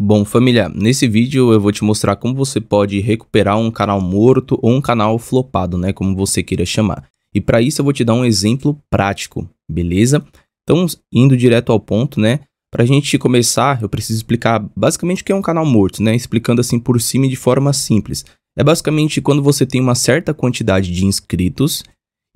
Bom, família, nesse vídeo eu vou te mostrar como você pode recuperar um canal morto ou um canal flopado, né, como você queira chamar. E para isso eu vou te dar um exemplo prático, beleza? Então, indo direto ao ponto, né, para a gente começar, eu preciso explicar basicamente o que é um canal morto, né, explicando assim por cima e de forma simples. É basicamente quando você tem uma certa quantidade de inscritos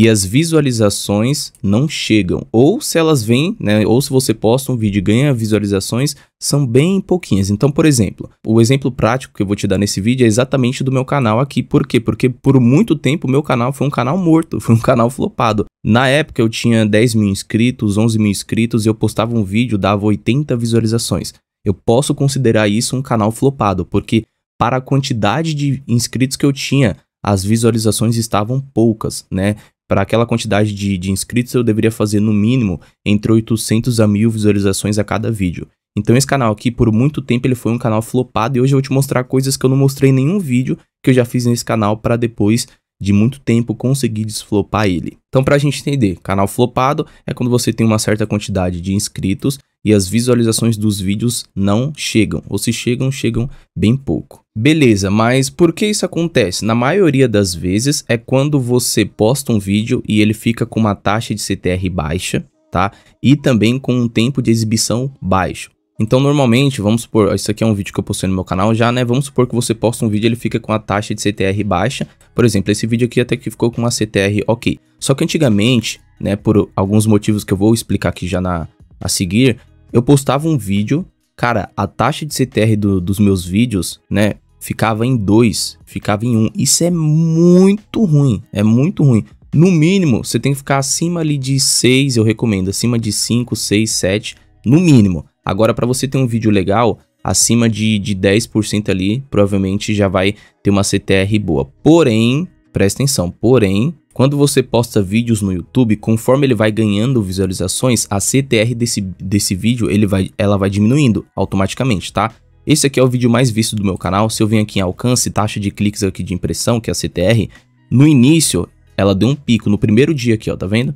e as visualizações não chegam. Ou se elas vêm, né, ou se você posta um vídeo e ganha visualizações, são bem pouquinhas. Então, por exemplo, o exemplo prático que eu vou te dar nesse vídeo é exatamente do meu canal aqui. Por quê? Porque por muito tempo o meu canal foi um canal morto, foi um canal flopado. Na época eu tinha 10 mil inscritos, 11 mil inscritos, e eu postava um vídeo, dava 80 visualizações. Eu posso considerar isso um canal flopado, porque para a quantidade de inscritos que eu tinha, as visualizações estavam poucas, né? Para aquela quantidade de, de inscritos, eu deveria fazer no mínimo entre 800 a 1000 visualizações a cada vídeo. Então esse canal aqui, por muito tempo, ele foi um canal flopado e hoje eu vou te mostrar coisas que eu não mostrei em nenhum vídeo que eu já fiz nesse canal para depois de muito tempo conseguir desflopar ele. Então, para a gente entender, canal flopado é quando você tem uma certa quantidade de inscritos e as visualizações dos vídeos não chegam, ou se chegam, chegam bem pouco. Beleza, mas por que isso acontece? Na maioria das vezes é quando você posta um vídeo e ele fica com uma taxa de CTR baixa, tá? E também com um tempo de exibição baixo. Então, normalmente, vamos supor, isso aqui é um vídeo que eu postei no meu canal já, né? Vamos supor que você posta um vídeo ele fica com a taxa de CTR baixa. Por exemplo, esse vídeo aqui até que ficou com a CTR ok. Só que antigamente, né, por alguns motivos que eu vou explicar aqui já na, a seguir, eu postava um vídeo, cara, a taxa de CTR do, dos meus vídeos, né, ficava em 2, ficava em 1. Um. Isso é muito ruim, é muito ruim. No mínimo, você tem que ficar acima ali de 6, eu recomendo, acima de 5, 6, 7, no mínimo. Agora, para você ter um vídeo legal, acima de, de 10% ali, provavelmente já vai ter uma CTR boa. Porém, presta atenção, porém, quando você posta vídeos no YouTube, conforme ele vai ganhando visualizações, a CTR desse, desse vídeo ele vai, ela vai diminuindo automaticamente, tá? Esse aqui é o vídeo mais visto do meu canal, se eu venho aqui em alcance, taxa de cliques aqui de impressão, que é a CTR, no início ela deu um pico, no primeiro dia aqui, ó, tá vendo?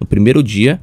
No primeiro dia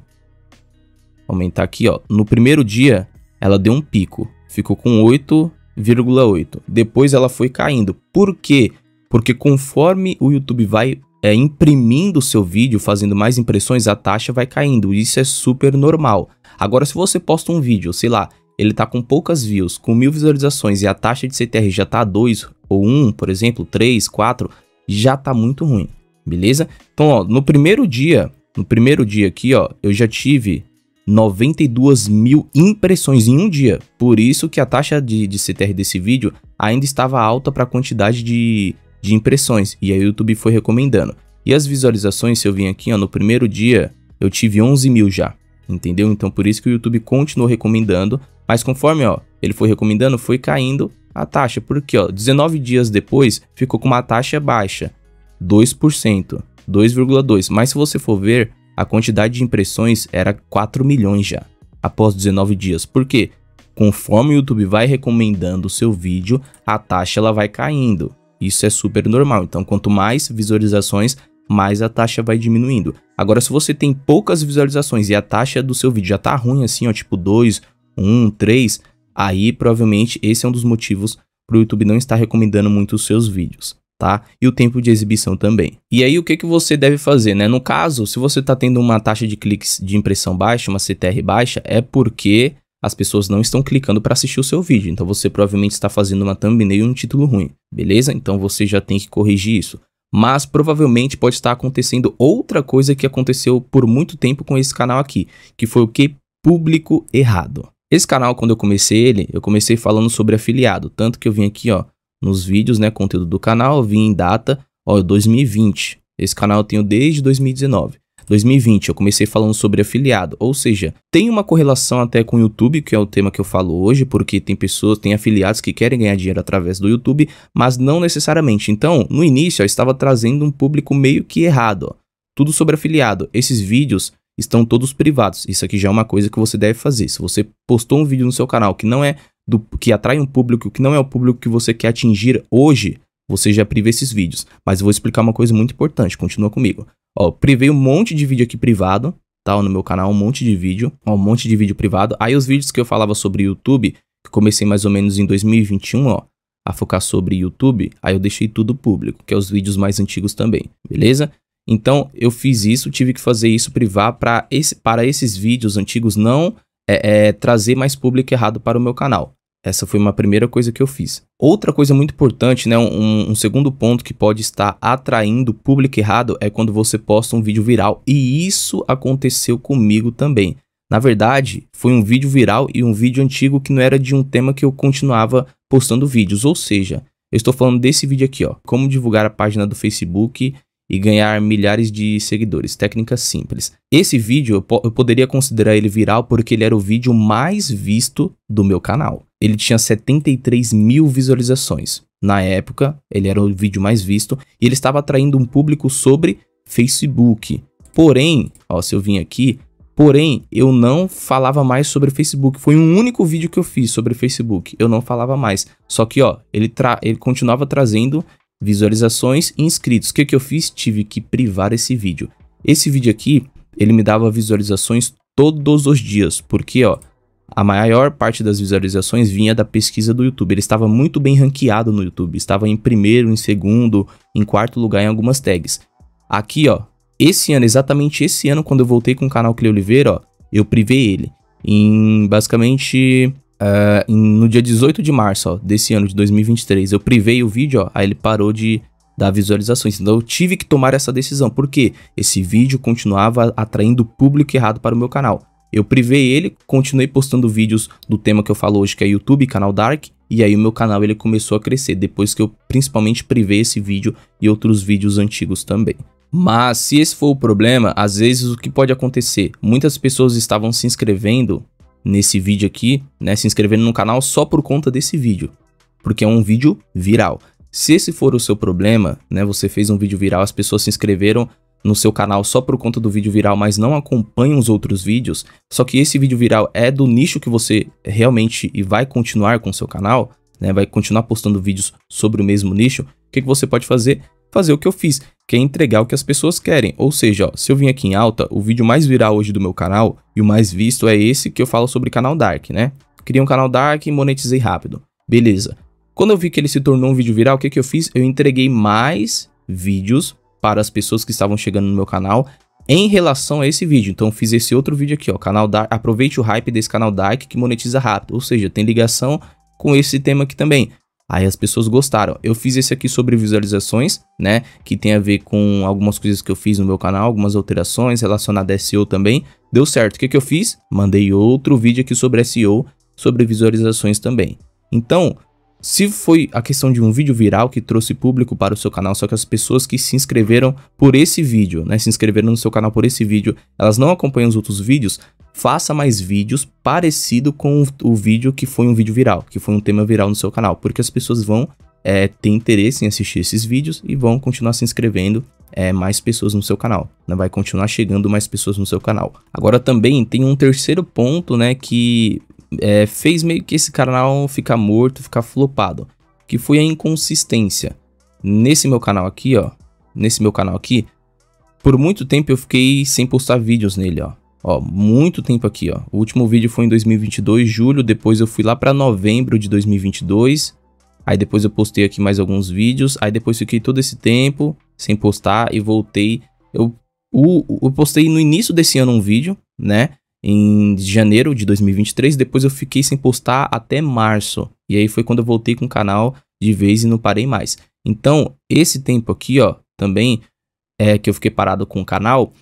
aumentar aqui, ó. No primeiro dia, ela deu um pico, ficou com 8,8. Depois ela foi caindo. Por quê? Porque conforme o YouTube vai é, imprimindo o seu vídeo, fazendo mais impressões, a taxa vai caindo. Isso é super normal. Agora, se você posta um vídeo, sei lá, ele tá com poucas views, com mil visualizações e a taxa de CTR já tá 2 ou 1, um, por exemplo, 3, 4, já tá muito ruim, beleza? Então, ó, no primeiro dia, no primeiro dia aqui, ó, eu já tive 92 mil impressões em um dia. Por isso que a taxa de, de CTR desse vídeo ainda estava alta para a quantidade de, de impressões, e aí o YouTube foi recomendando. E as visualizações, se eu vim aqui ó, no primeiro dia, eu tive 11 mil já, entendeu? Então por isso que o YouTube continuou recomendando, mas conforme ó, ele foi recomendando, foi caindo a taxa, porque ó, 19 dias depois ficou com uma taxa baixa, 2%, 2,2%. Mas se você for ver, a quantidade de impressões era 4 milhões já, após 19 dias. Por quê? Conforme o YouTube vai recomendando o seu vídeo, a taxa ela vai caindo. Isso é super normal. Então, quanto mais visualizações, mais a taxa vai diminuindo. Agora, se você tem poucas visualizações e a taxa do seu vídeo já tá ruim assim, ó, tipo 2, 1, 3, aí provavelmente esse é um dos motivos para o YouTube não estar recomendando muito os seus vídeos tá? E o tempo de exibição também. E aí o que, que você deve fazer, né? No caso, se você está tendo uma taxa de cliques de impressão baixa, uma CTR baixa, é porque as pessoas não estão clicando para assistir o seu vídeo. Então você provavelmente está fazendo uma thumbnail e um título ruim, beleza? Então você já tem que corrigir isso. Mas provavelmente pode estar acontecendo outra coisa que aconteceu por muito tempo com esse canal aqui, que foi o que? Público errado. Esse canal, quando eu comecei ele, eu comecei falando sobre afiliado, tanto que eu vim aqui, ó, nos vídeos, né, conteúdo do canal, vim em data, ó, 2020. Esse canal eu tenho desde 2019. 2020 eu comecei falando sobre afiliado, ou seja, tem uma correlação até com o YouTube, que é o tema que eu falo hoje, porque tem pessoas, tem afiliados que querem ganhar dinheiro através do YouTube, mas não necessariamente. Então, no início eu estava trazendo um público meio que errado, ó. tudo sobre afiliado. Esses vídeos estão todos privados. Isso aqui já é uma coisa que você deve fazer. Se você postou um vídeo no seu canal que não é do que atrai um público que não é o público que você quer atingir hoje, você já priva esses vídeos. Mas eu vou explicar uma coisa muito importante, continua comigo. Ó, privei um monte de vídeo aqui privado, tá? No meu canal, um monte de vídeo, ó, um monte de vídeo privado. Aí os vídeos que eu falava sobre YouTube, que comecei mais ou menos em 2021, ó, a focar sobre YouTube, aí eu deixei tudo público, que é os vídeos mais antigos também, beleza? Então eu fiz isso, tive que fazer isso privar para esse, para esses vídeos antigos não é, é, trazer mais público errado para o meu canal. Essa foi uma primeira coisa que eu fiz. Outra coisa muito importante, né, um, um, segundo ponto que pode estar atraindo público errado é quando você posta um vídeo viral. E isso aconteceu comigo também. Na verdade, foi um vídeo viral e um vídeo antigo que não era de um tema que eu continuava postando vídeos. Ou seja, eu estou falando desse vídeo aqui, ó, como divulgar a página do Facebook e ganhar milhares de seguidores. Técnica simples. Esse vídeo eu, po eu, poderia considerar ele viral porque ele era o vídeo mais visto do meu canal. Ele tinha 73 mil visualizações. Na época, ele era o vídeo mais visto e ele estava atraindo um público sobre Facebook. Porém, ó, se eu vim aqui, porém, eu não falava mais sobre Facebook. Foi um único vídeo que eu fiz sobre Facebook. Eu não falava mais. Só que, ó, ele, ele continuava trazendo visualizações e inscritos. O que, que eu fiz? Tive que privar esse vídeo. Esse vídeo aqui, ele me dava visualizações todos os dias, porque ó, a maior parte das visualizações vinha da pesquisa do YouTube. Ele estava muito bem ranqueado no YouTube, estava em primeiro, em segundo, em quarto lugar em algumas tags. Aqui, ó, esse ano, exatamente esse ano, quando eu voltei com o canal Cleo Oliveira, ó, eu privei ele. Em basicamente Uh, no dia 18 de março ó, desse ano de 2023, eu privei o vídeo, ó, aí ele parou de dar visualizações. Então eu tive que tomar essa decisão, porque esse vídeo continuava atraindo o público errado para o meu canal. Eu privei ele, continuei postando vídeos do tema que eu falo hoje, que é YouTube, canal Dark, e aí o meu canal ele começou a crescer, depois que eu principalmente privei esse vídeo e outros vídeos antigos também. Mas se esse for o problema, às vezes o que pode acontecer? Muitas pessoas estavam se inscrevendo nesse vídeo aqui, né, se inscrevendo no canal só por conta desse vídeo, porque é um vídeo viral. Se esse for o seu problema, né, você fez um vídeo viral, as pessoas se inscreveram no seu canal só por conta do vídeo viral, mas não acompanham os outros vídeos, só que esse vídeo viral é do nicho que você realmente e vai continuar com o seu canal, né, vai continuar postando vídeos sobre o mesmo nicho, o que, que você pode fazer? fazer o que eu fiz, que é entregar o que as pessoas querem. Ou seja, ó, se eu vim aqui em alta, o vídeo mais viral hoje do meu canal e o mais visto é esse que eu falo sobre canal Dark, né? Criei um canal Dark e monetizei rápido. Beleza. Quando eu vi que ele se tornou um vídeo viral, o que, que eu fiz? Eu entreguei mais vídeos para as pessoas que estavam chegando no meu canal em relação a esse vídeo. Então fiz esse outro vídeo aqui, ó, canal Dark, aproveite o hype desse canal Dark que monetiza rápido, ou seja, tem ligação com esse tema aqui também. Aí as pessoas gostaram. Eu fiz esse aqui sobre visualizações, né? Que tem a ver com algumas coisas que eu fiz no meu canal, algumas alterações relacionadas a SEO também. Deu certo. O que, que eu fiz? Mandei outro vídeo aqui sobre SEO, sobre visualizações também. Então, se foi a questão de um vídeo viral que trouxe público para o seu canal, só que as pessoas que se inscreveram por esse vídeo, né, se inscreveram no seu canal por esse vídeo, elas não acompanham os outros vídeos, faça mais vídeos parecido com o vídeo que foi um vídeo viral, que foi um tema viral no seu canal, porque as pessoas vão é, ter interesse em assistir esses vídeos e vão continuar se inscrevendo é, mais pessoas no seu canal, né? vai continuar chegando mais pessoas no seu canal. Agora também tem um terceiro ponto, né, que é, fez meio que esse canal ficar morto, ficar flopado, que foi a inconsistência. Nesse meu canal aqui, ó, nesse meu canal aqui, por muito tempo eu fiquei sem postar vídeos nele, ó. Ó, muito tempo aqui, ó. O último vídeo foi em 2022, julho, depois eu fui lá para novembro de 2022. Aí depois eu postei aqui mais alguns vídeos, aí depois fiquei todo esse tempo sem postar e voltei. Eu, o eu postei no início desse ano um vídeo, né? Em janeiro de 2023, depois eu fiquei sem postar até março. E aí foi quando eu voltei com o canal de vez e não parei mais. Então, esse tempo aqui, ó, também é que eu fiquei parado com o canal,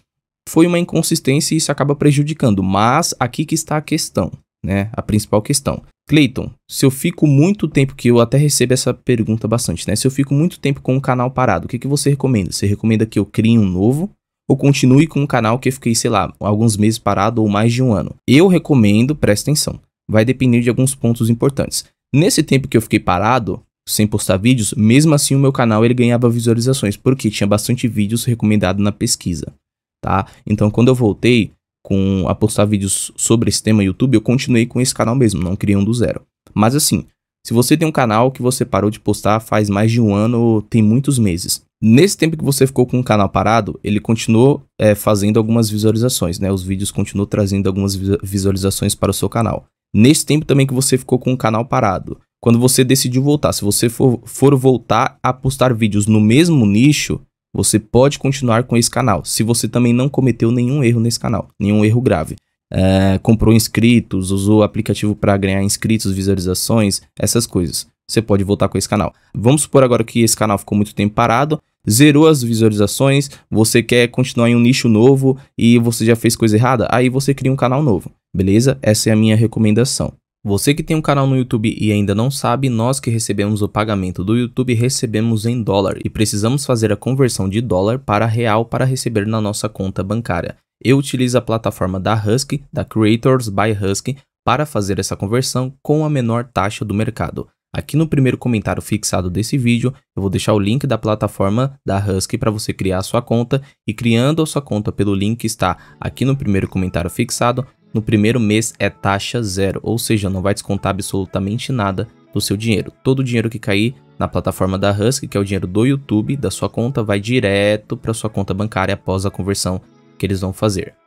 foi uma inconsistência e isso acaba prejudicando. Mas aqui que está a questão, né? A principal questão. Clayton, se eu fico muito tempo, que eu até recebo essa pergunta bastante, né? Se eu fico muito tempo com o canal parado, o que, que você recomenda? Você recomenda que eu crie um novo ou continue com o canal que eu fiquei, sei lá, alguns meses parado ou mais de um ano? Eu recomendo, presta atenção, vai depender de alguns pontos importantes. Nesse tempo que eu fiquei parado, sem postar vídeos, mesmo assim o meu canal ele ganhava visualizações, porque tinha bastante vídeos recomendado na pesquisa tá? Então, quando eu voltei com a postar vídeos sobre esse tema no YouTube, eu continuei com esse canal mesmo, não criei um do zero. Mas assim, se você tem um canal que você parou de postar faz mais de um ano, tem muitos meses. Nesse tempo que você ficou com o canal parado, ele continuou é, fazendo algumas visualizações, né? Os vídeos continuam trazendo algumas visualizações para o seu canal. Nesse tempo também que você ficou com o canal parado, quando você decidiu voltar, se você for, for voltar a postar vídeos no mesmo nicho, você pode continuar com esse canal, se você também não cometeu nenhum erro nesse canal, nenhum erro grave. É, comprou inscritos, usou o aplicativo para ganhar inscritos, visualizações, essas coisas. Você pode voltar com esse canal. Vamos supor agora que esse canal ficou muito tempo parado, zerou as visualizações, você quer continuar em um nicho novo e você já fez coisa errada, aí você cria um canal novo, beleza? Essa é a minha recomendação. Você que tem um canal no YouTube e ainda não sabe, nós que recebemos o pagamento do YouTube recebemos em dólar e precisamos fazer a conversão de dólar para real para receber na nossa conta bancária. Eu utilizo a plataforma da Husky, da Creators by Husky, para fazer essa conversão com a menor taxa do mercado. Aqui no primeiro comentário fixado desse vídeo, eu vou deixar o link da plataforma da Husky para você criar a sua conta e criando a sua conta pelo link que está aqui no primeiro comentário fixado, no primeiro mês é taxa zero, ou seja, não vai descontar absolutamente nada do seu dinheiro. Todo o dinheiro que cair na plataforma da Husky, que é o dinheiro do YouTube, da sua conta, vai direto para sua conta bancária após a conversão que eles vão fazer.